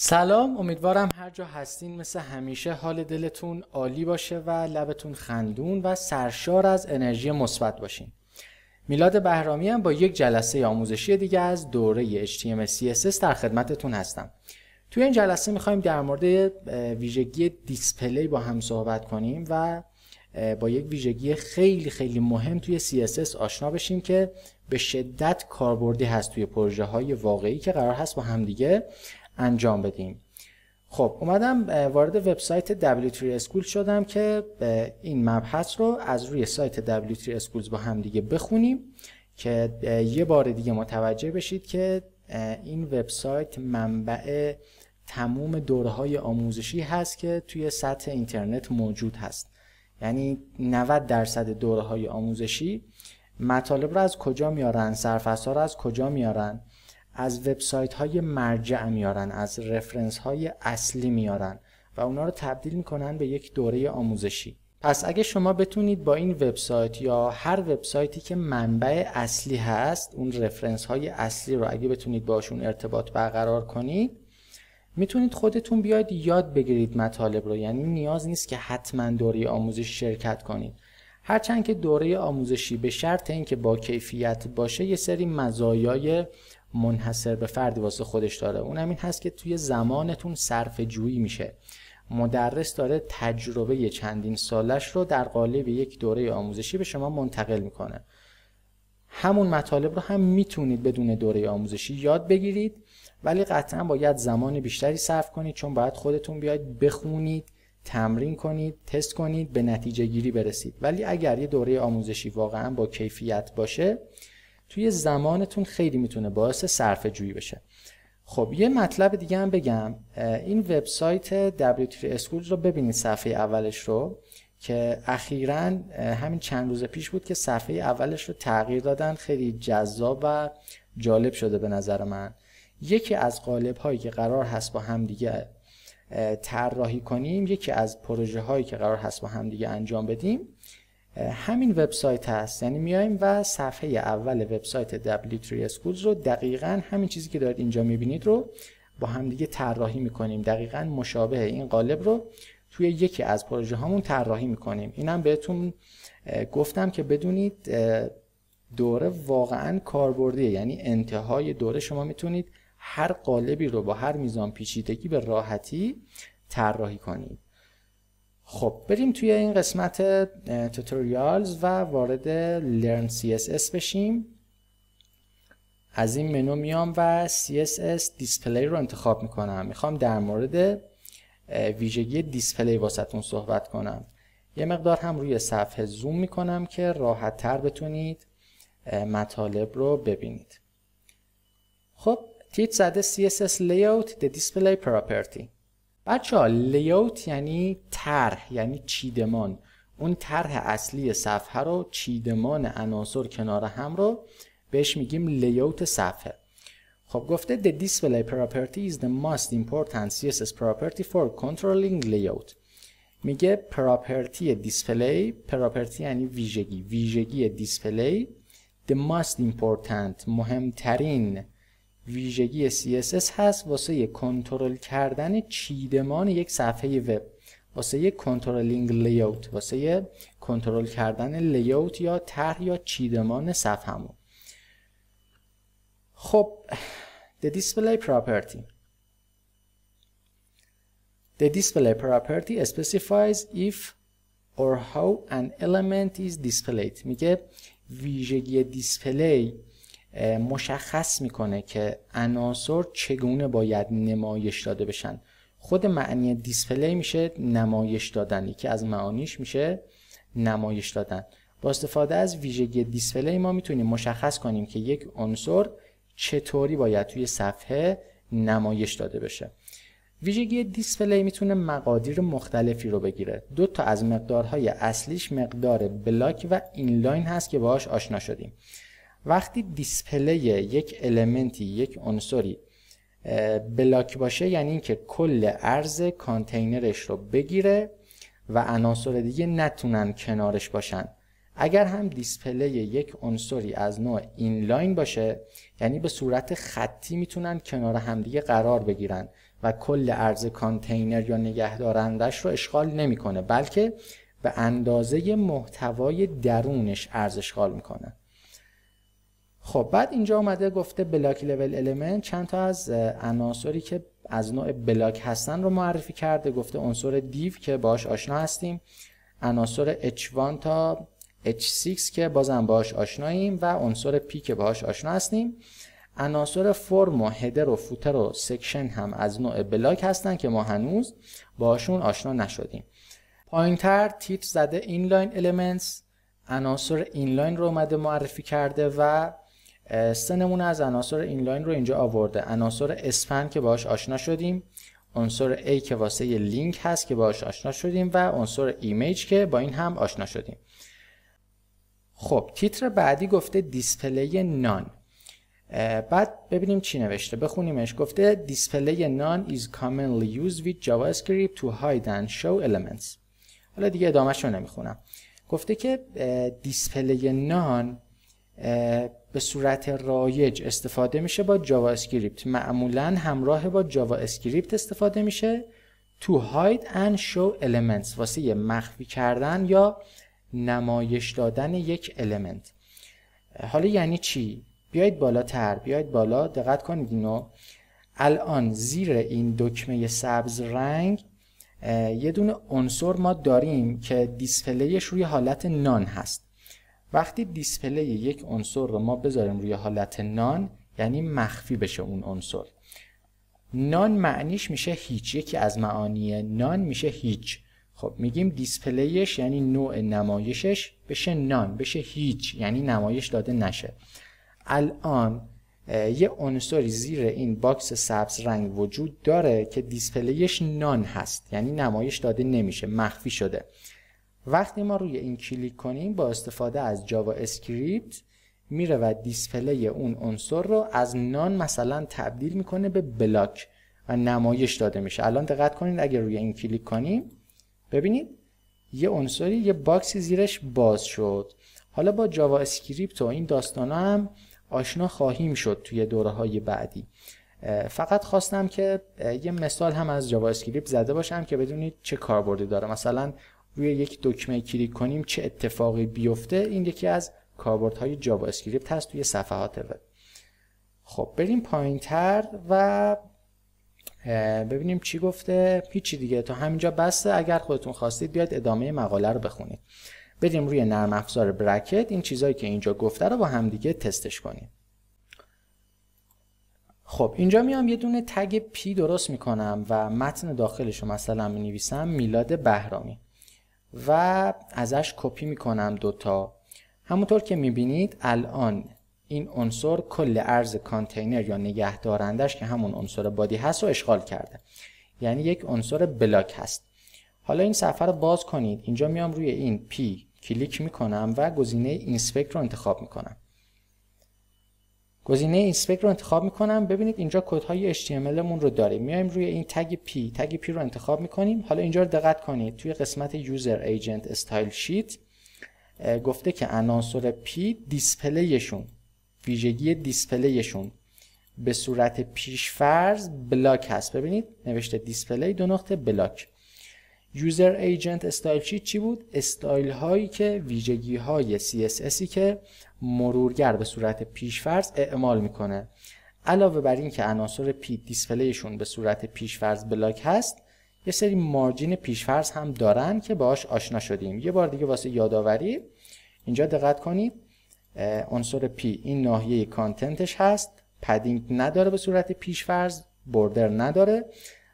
سلام امیدوارم هر جا هستین مثل همیشه حال دلتون عالی باشه و لبتون خندون و سرشار از انرژی مثبت باشین میلاد بهرامی هم با یک جلسه آموزشی دیگه از دوره HTML CSS در خدمتتون هستم توی این جلسه میخوایم در مورد ویژگی دیسپلی با هم صحبت کنیم و با یک ویژگی خیلی خیلی مهم توی CSS آشنا بشیم که به شدت کاربردی هست توی پروژه های واقعی که قرار هست با همدیگه انجام بدیم خب اومدم وارد وبسایت W3 Schools شدم که این مبحث رو از روی سایت W3 Schools با هم دیگه بخونیم که یه بار دیگه متوجه بشید که این وبسایت منبع تموم دورهای آموزشی هست که توی سطح اینترنت موجود هست یعنی 90 درصد دورهای آموزشی مطالب رو از کجا میارن سرفصل رو از کجا میارن از وبسایت های مرجع میارن از رفرنس های اصلی میارن و اونا رو تبدیل میکنن به یک دوره آموزشی پس اگه شما بتونید با این وبسایت یا هر وبسایتی که منبع اصلی هست اون رفرنس های اصلی رو اگه بتونید باشون ارتباط برقرار کنید میتونید خودتون بیاید یاد بگیرید مطالب رو یعنی نیاز نیست که حتما دوره آموزش شرکت کنید هرچند که دوره آموزشی به شرط اینکه با کیفیت باشه یه سری مزایای منحصر به فردی واسه خودش داره اونم این هست که توی زمانتون صرف جویی میشه مدرس داره تجربه چندین سالش رو در قالب یک دوره آموزشی به شما منتقل میکنه همون مطالب رو هم میتونید بدون دوره آموزشی یاد بگیرید ولی قطعا باید زمان بیشتری صرف کنید چون باید خودتون بیاید بخونید تمرین کنید تست کنید به نتیجه گیری برسید ولی اگر یه دوره آموزشی واقعا با کیفیت باشه توی زمانتون خیلی میتونه باعث صرفه جویی بشه خب یه مطلب دیگه هم بگم این وبسایت W3 اسکول رو ببینید صفحه اولش رو که اخیرا همین چند روز پیش بود که صفحه اولش رو تغییر دادن خیلی جذاب و جالب شده به نظر من یکی از قالب هایی که قرار هست با هم دیگه طراحی کنیم یکی از پروژه هایی که قرار هست با هم دیگه انجام بدیم همین وبسایت هست یعنی میایم و صفحه اول وبسایت W3 Schools رو دقیقا همین چیزی که دارید اینجا میبینید رو با همدیگه طراحی میکنیم دقیقا مشابه این قالب رو توی یکی از پروژه هامون طراحی میکنیم اینم بهتون گفتم که بدونید دوره واقعا کاربردیه یعنی انتهای دوره شما میتونید هر قالبی رو با هر میزان پیچیدگی به راحتی طراحی کنید خب بریم توی این قسمت توتوریالز و وارد Learn CSS بشیم از این منو میام و CSS دیسپلی رو انتخاب میکنم میخوام در مورد ویژگی دیسپلی واسطون صحبت کنم یه مقدار هم روی صفحه زوم میکنم که راحت تر بتونید مطالب رو ببینید خب تیت زده CSS layout the display property بچه ها لیوت یعنی طرح یعنی چیدمان اون طرح اصلی صفحه رو چیدمان عناصر کنار هم رو بهش میگیم لیوت صفحه خب گفته the display property is the most important CSS property for controlling layout میگه پراپرتی دیسپلی پراپرتی یعنی ویژگی ویژگی دیسپلی the most important مهمترین ویژگی CSS هست واسه کنترل کردن چیدمان یک صفحه وب واسه کنترلینگ لیاوت واسه کنترل کردن لیاوت یا طرح یا چیدمان صفحمون خب the display property The display property specifies if or how an element is displayed میگه ویژگی دیسپلی مشخص میکنه که عناصر چگونه باید نمایش داده بشن خود معنی دیسپلی میشه نمایش دادن یکی از معانیش میشه نمایش دادن با استفاده از ویژگی دیسپلی ما میتونیم مشخص کنیم که یک عنصر چطوری باید توی صفحه نمایش داده بشه ویژگی دیسپلی میتونه مقادیر مختلفی رو بگیره دو تا از مقدارهای اصلیش مقدار بلاک و اینلاین هست که باهاش آشنا شدیم وقتی دیسپلی یک المنتی یک عنصری بلاک باشه یعنی اینکه کل ارز کانتینرش رو بگیره و عناصر دیگه نتونن کنارش باشن اگر هم دیسپلی یک عنصری از نوع اینلاین باشه یعنی به صورت خطی میتونن کنار همدیگه قرار بگیرن و کل ارز کانتینر یا نگهدارندش رو اشغال نمیکنه بلکه به اندازه محتوای درونش ارز اشغال میکنه خب بعد اینجا اومده گفته بلاک لول المنت چند تا از عناصری که از نوع بلاک هستن رو معرفی کرده گفته عنصر دیو که باش آشنا هستیم عناصر H1 تا H6 که بازم باش آشناییم و عنصر پی که باش آشنا هستیم عناصر فرم و هدر و فوتر و سکشن هم از نوع بلاک هستن که ما هنوز باشون آشنا نشدیم تر تیتر زده اینلاین المنتس عناصر اینلاین رو اومده معرفی کرده و سه نمونه از عناصر اینلاین رو اینجا آورده عناصر اسپن که باهاش آشنا شدیم عنصر A که واسه لینک هست که باهاش آشنا شدیم و عنصر ایمیج که با این هم آشنا شدیم خب تیتر بعدی گفته دیسپلی نان بعد ببینیم چی نوشته بخونیمش گفته دیسپلی نان is commonly used with javascript to hide and show elements حالا دیگه ادامهش رو نمیخونم گفته که دیسپلی نان به صورت رایج استفاده میشه با جاوا اسکریپت معمولا همراه با جاوا اسکریپت استفاده میشه تو hide and show elements واسه مخفی کردن یا نمایش دادن یک المنت حالا یعنی چی بیایید بالاتر بیایید بالا دقت کنید اینو الان زیر این دکمه سبز رنگ یه دونه عنصر ما داریم که دیسپلیش روی حالت نان هست وقتی دیسپلی یک عنصر رو ما بذاریم روی حالت نان یعنی مخفی بشه اون عنصر نان معنیش میشه هیچ یکی از معانی نان میشه هیچ خب میگیم دیسپلیش یعنی نوع نمایشش بشه نان بشه هیچ یعنی نمایش داده نشه الان یه عنصری زیر این باکس سبز رنگ وجود داره که دیسپلیش نان هست یعنی نمایش داده نمیشه مخفی شده وقتی ما روی این کلیک کنیم با استفاده از جاوا اسکریپت میره و دیسپلی اون عنصر رو از نان مثلا تبدیل میکنه به بلاک و نمایش داده میشه الان دقت کنید اگر روی این کلیک کنیم ببینید یه عنصری یه باکسی زیرش باز شد حالا با جاوا اسکریپت و این داستانا هم آشنا خواهیم شد توی دوره های بعدی فقط خواستم که یه مثال هم از جاوا اسکریپت زده باشم که بدونید چه کاربردی داره مثلا روی یک دکمه کلیک کنیم چه اتفاقی بیفته این یکی از کاربردهای جاوا اسکریپت هست توی صفحات وب خب بریم پایین تر و ببینیم چی گفته هیچی دیگه تا همینجا بسته اگر خودتون خواستید بیاد ادامه مقاله رو بخونید بریم روی نرم افزار برکت این چیزهایی که اینجا گفته رو با همدیگه تستش کنیم خب اینجا میام یه دونه تگ پی درست میکنم و متن داخلش رو مثلا می میلاد بهرامی و ازش کپی میکنم دوتا همونطور که میبینید الان این عنصر کل ارز کانتینر یا نگه دارندش که همون عنصر بادی هست و اشغال کرده یعنی یک عنصر بلاک هست حالا این صفحه رو باز کنید اینجا میام روی این پی کلیک میکنم و گزینه اینسپکت رو انتخاب میکنم گزینه اینسپکت رو انتخاب میکنم ببینید اینجا کد های HTML مون رو داریم میایم روی این تگ P تگ P رو انتخاب میکنیم حالا اینجا رو دقت کنید توی قسمت یوزر ایجنت استایل شیت گفته که عناصر P دیسپلیشون ویژگی دیسپلیشون به صورت فرض بلاک هست ببینید نوشته دیسپلی دو نقطه بلاک یوزر ایجنت استایل شیت چی بود استایل هایی که ویژگی های CSSی که مرورگر به صورت پیشفرض اعمال میکنه علاوه بر این که عناصر پی دیسپلیشون به صورت پیشفرض بلاک هست یه سری مارجین پیشفرض هم دارن که باش آشنا شدیم یه بار دیگه واسه یادآوری اینجا دقت کنید عنصر پی این ناحیه کانتنتش هست پدینگ نداره به صورت پیشفرض بردر نداره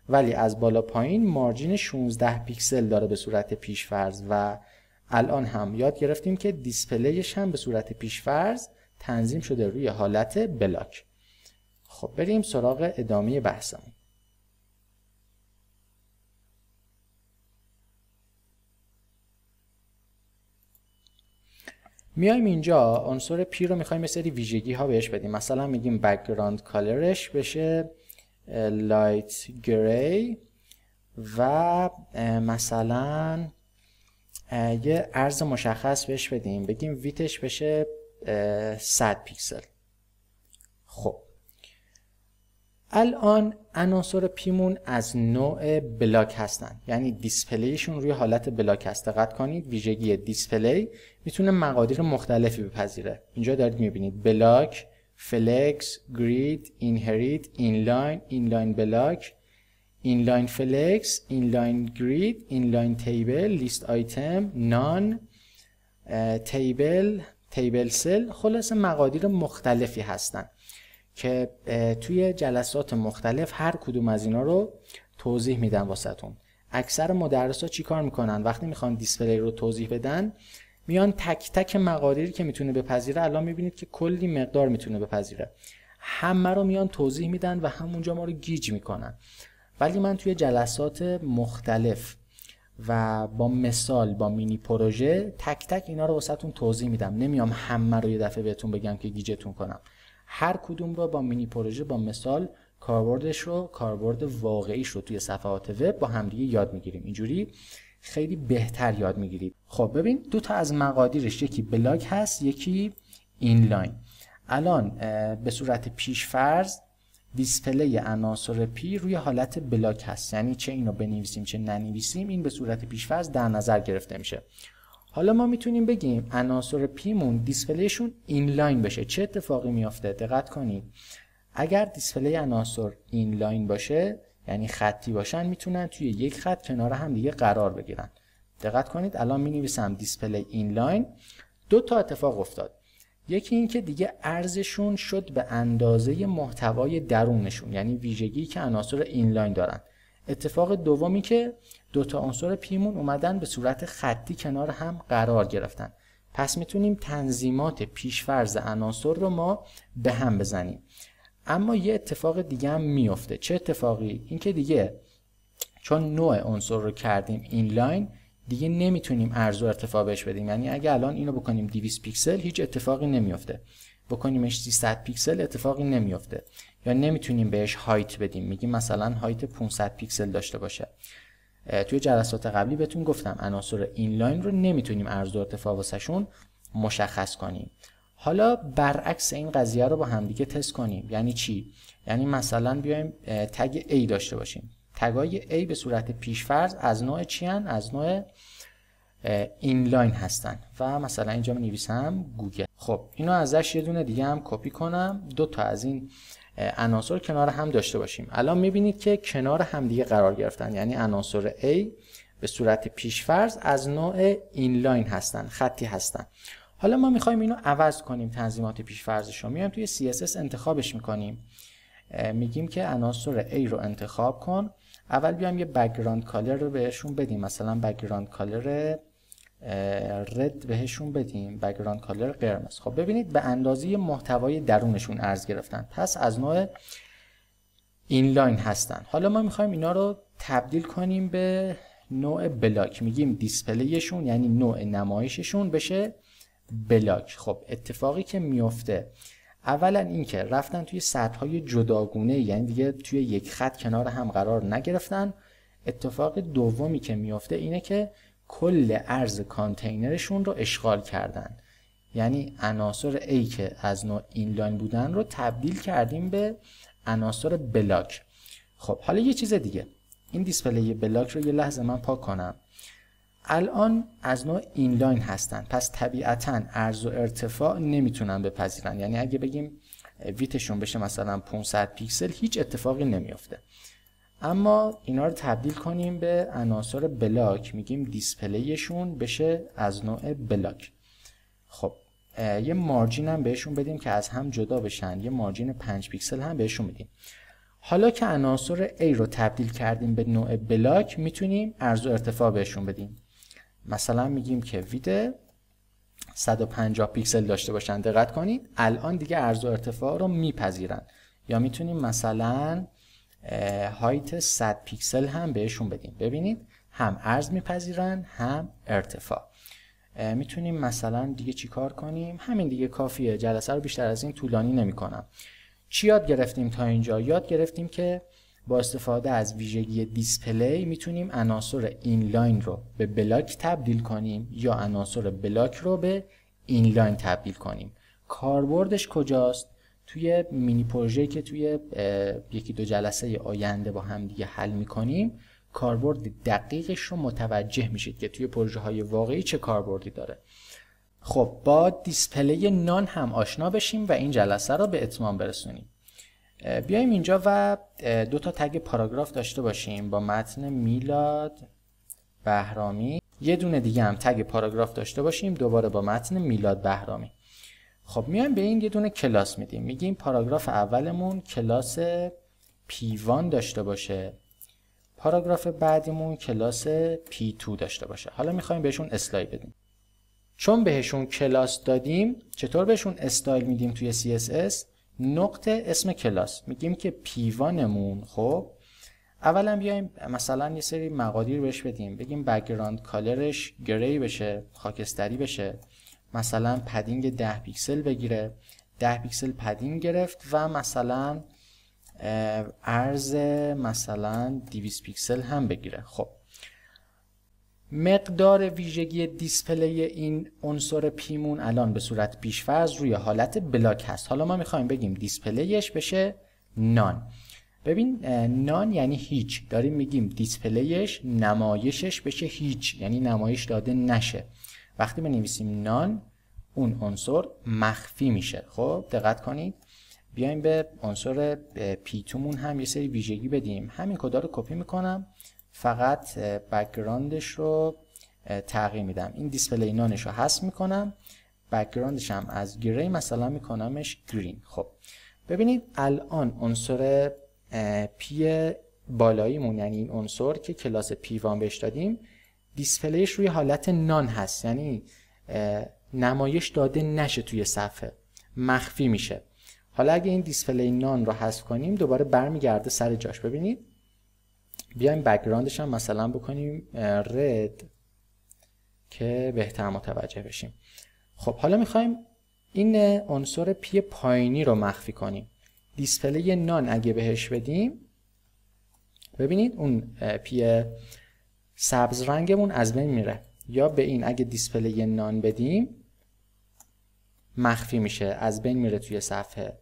ولی از بالا پایین مارجین 16 پیکسل داره به صورت پیشفرض و الان هم یاد گرفتیم که دیسپلیش هم به صورت پیشفرض تنظیم شده روی حالت بلاک خب بریم سراغ ادامه بحثمون میایم اینجا عنصر پی رو میخوایم یه سری ویژگی ها بهش بدیم مثلا میگیم بک‌گراند کالرش بشه لایت گری و مثلا یه عرض مشخص بهش بدیم بگیم ویتش بشه 100 پیکسل خب الان عناصر پیمون از نوع بلاک هستن یعنی دیسپلیشون روی حالت بلاک هست دقت کنید ویژگی دیسپلی میتونه مقادیر مختلفی بپذیره اینجا دارید میبینید بلاک فلکس گرید اینهریت inline, اینلاین بلاک اینلاین فلکس اینلاین گرید اینلاین تیبل لیست آیتم نان تیبل تیبل سل خلاص مقادیر مختلفی هستن که uh, توی جلسات مختلف هر کدوم از اینا رو توضیح میدن واسهتون اکثر مدرس ها چی کار میکنن وقتی میخوان دیسپلی رو توضیح بدن میان تک تک مقادیری که میتونه بپذیره الان میبینید که کلی مقدار میتونه بپذیره همه رو میان توضیح میدن و همونجا ما رو گیج میکنن ولی من توی جلسات مختلف و با مثال با مینی پروژه تک تک اینا رو واسهتون توضیح میدم نمیام همه رو یه دفعه بهتون بگم که گیجتون کنم هر کدوم رو با مینی پروژه با مثال کاربردش رو کاربرد واقعیش رو توی صفحات وب با همدیگه یاد میگیریم اینجوری خیلی بهتر یاد میگیرید خب ببین دو تا از مقادیرش یکی بلاگ هست یکی لاین الان به صورت پیش فرض دیسپلی عناصر پی روی حالت بلاک هست یعنی چه اینو بنویسیم چه ننویسیم این به صورت فرض در نظر گرفته میشه حالا ما میتونیم بگیم عناصر مون دیسپلیشون لاین بشه چه اتفاقی میافته دقت کنید اگر دیسپلی عناصر لاین باشه یعنی خطی باشن میتونن توی یک خط کنار هم دیگه قرار بگیرن دقت کنید الان می نویسم دیسپلی اینلاین دو تا اتفاق افتاد یکی اینکه دیگه ارزششون شد به اندازه محتوای درونشون یعنی ویژگی که عناصر اینلاین دارن اتفاق دومی که دوتا عنصر پیمون اومدن به صورت خطی کنار هم قرار گرفتن پس میتونیم تنظیمات پیشفرز عناصر رو ما به هم بزنیم اما یه اتفاق دیگه هم میفته چه اتفاقی اینکه دیگه چون نوع عنصر رو کردیم این لاین دیگه نمیتونیم ارز و ارتفاع بهش بدیم یعنی اگه الان اینو بکنیم 200 پیکسل هیچ اتفاقی نمیفته بکنیمش 300 پیکسل اتفاقی نمیفته یا نمیتونیم بهش هایت بدیم میگیم مثلا هایت 500 پیکسل داشته باشه توی جلسات قبلی بهتون گفتم عناصر اینلاین رو نمیتونیم ارز و ارتفاع واسشون مشخص کنیم حالا برعکس این قضیه رو با همدیگه تست کنیم یعنی چی یعنی مثلا بیایم تگ A داشته باشیم تگای A به صورت پیشفرض از نوع چی از نوع اینلاین هستن و مثلا اینجا نویسم گوگل خب اینو ازش یه دونه دیگه هم کپی کنم دو تا از این عناصر کنار هم داشته باشیم الان میبینید که کنار هم دیگه قرار گرفتن یعنی عناصر A به صورت پیشفرض از نوع اینلاین هستن خطی هستن حالا ما میخوایم اینو عوض کنیم تنظیمات فرضش رو میایم توی CSS انتخابش میکنیم میگیم که عناصر A رو انتخاب کن اول بیام یه بک‌گراند کالر رو بهشون بدیم مثلا بک‌گراند کالر رد بهشون بدیم بک‌گراند کالر قرمز خب ببینید به اندازه محتوای درونشون ارز گرفتن پس از نوع اینلاین هستن حالا ما میخوایم اینا رو تبدیل کنیم به نوع بلاک میگیم دیسپلیشون یعنی نوع نمایششون بشه بلاک خب اتفاقی که میفته اولا اینکه رفتن توی سطح های جداگونه یعنی دیگه توی یک خط کنار هم قرار نگرفتن اتفاق دومی که میفته اینه که کل ارز کانتینرشون رو اشغال کردن یعنی عناصر ای که از نوع اینلاین بودن رو تبدیل کردیم به عناصر بلاک خب حالا یه چیز دیگه این دیسپلی بلاک رو یه لحظه من پاک کنم الان از نوع اینلاین هستن پس طبیعتا عرض و ارتفاع نمیتونن بپذیرن یعنی اگه بگیم ویتشون بشه مثلا 500 پیکسل هیچ اتفاقی نمیافته اما اینا رو تبدیل کنیم به عناصر بلاک میگیم دیسپلیشون بشه از نوع بلاک خب یه مارجین هم بهشون بدیم که از هم جدا بشن یه مارجین 5 پیکسل هم بهشون بدیم حالا که عناصر A رو تبدیل کردیم به نوع بلاک میتونیم عرض و ارتفاع بهشون بدیم مثلا میگیم که ویده 150 پیکسل داشته باشن دقت کنید الان دیگه عرض و ارتفاع رو میپذیرن یا میتونیم مثلا هایت 100 پیکسل هم بهشون بدیم ببینید هم عرض میپذیرن هم ارتفاع میتونیم مثلا دیگه چیکار کنیم همین دیگه کافیه جلسه رو بیشتر از این طولانی نمیکنم چی یاد گرفتیم تا اینجا یاد گرفتیم که با استفاده از ویژگی دیسپلی میتونیم عناصر اینلاین رو به بلاک تبدیل کنیم یا عناصر بلاک رو به اینلاین تبدیل کنیم کاربردش کجاست توی مینی پروژه که توی یکی دو جلسه آینده با هم دیگه حل میکنیم کاربرد دقیقش رو متوجه میشید که توی پروژه های واقعی چه کاربردی داره خب با دیسپلی نان هم آشنا بشیم و این جلسه رو به اتمام برسونیم بیایم اینجا و دو تا تگ پاراگراف داشته باشیم با متن میلاد بهرامی یه دونه دیگه هم تگ پاراگراف داشته باشیم دوباره با متن میلاد بهرامی خب میایم به این یه دونه کلاس میدیم میگیم پاراگراف اولمون کلاس پیوان داشته باشه پاراگراف بعدیمون کلاس پی 2 داشته باشه حالا میخوایم بهشون اسلاید بدیم چون بهشون کلاس دادیم چطور بهشون استایل میدیم توی CSS نقطه اسم کلاس میگیم که پیوانمون خب اولا بیایم مثلا یه سری مقادیر بهش بدیم بگیم بگراند کالرش گری بشه خاکستری بشه مثلا پدینگ 10 پیکسل بگیره 10 پیکسل پدینگ گرفت و مثلا ارز مثلا 200 پیکسل هم بگیره خب مقدار ویژگی دیسپلی این عنصر پیمون الان به صورت پیشفرض روی حالت بلاک هست حالا ما میخوایم بگیم دیسپلیش بشه نان ببین نان یعنی هیچ داریم میگیم دیسپلیش نمایشش بشه هیچ یعنی نمایش داده نشه وقتی بنویسیم نان اون عنصر مخفی میشه خب دقت کنید بیایم به عنصر پیتومون هم یه سری ویژگی بدیم همین کدا رو کپی میکنم فقط بکگراندش رو تغییر میدم این دیسپلی نانش رو حذف میکنم بکگراندش هم از گری مثلا میکنمش گرین خب ببینید الان عنصر پی بالاییمون یعنی این عنصر که کلاس وان بهش دادیم دیسپلیش روی حالت نان هست یعنی نمایش داده نشه توی صفحه مخفی میشه حالا اگه این دیسپلی نان رو حذف کنیم دوباره برمیگرده سر جاش ببینید بیایم بکگراندش هم مثلا بکنیم رد که بهتر متوجه بشیم خب حالا میخوایم این عنصر پی پایینی رو مخفی کنیم دیسپلی نان اگه بهش بدیم ببینید اون پی سبز رنگمون از بین میره یا به این اگه دیسپلی نان بدیم مخفی میشه از بین میره توی صفحه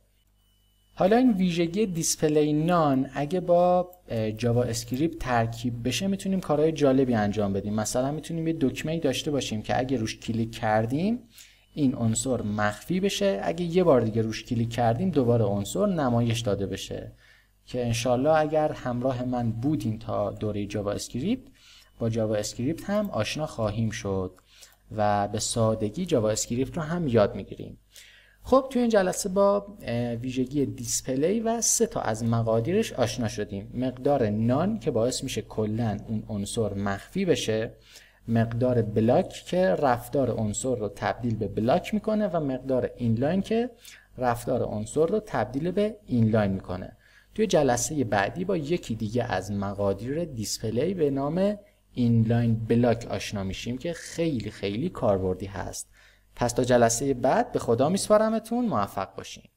حالا این ویژگی دیسپلی نان اگه با جاوا اسکریپت ترکیب بشه میتونیم کارهای جالبی انجام بدیم مثلا میتونیم یه دکمه داشته باشیم که اگه روش کلیک کردیم این عنصر مخفی بشه اگه یه بار دیگه روش کلیک کردیم دوباره عنصر نمایش داده بشه که انشالله اگر همراه من بودین تا دوره جاوا اسکریپت با جاوا اسکریپت هم آشنا خواهیم شد و به سادگی جاوا اسکریپت رو هم یاد میگیریم خب توی این جلسه با ویژگی دیسپلی و سه تا از مقادیرش آشنا شدیم مقدار نان که باعث میشه کلا اون عنصر مخفی بشه مقدار بلاک که رفتار عنصر رو تبدیل به بلاک میکنه و مقدار اینلاین که رفتار عنصر رو تبدیل به اینلاین میکنه توی جلسه بعدی با یکی دیگه از مقادیر دیسپلی به نام اینلاین بلاک آشنا میشیم که خیلی خیلی کاربردی هست پس تا جلسه بعد به خدا میسپارمتون موفق باشین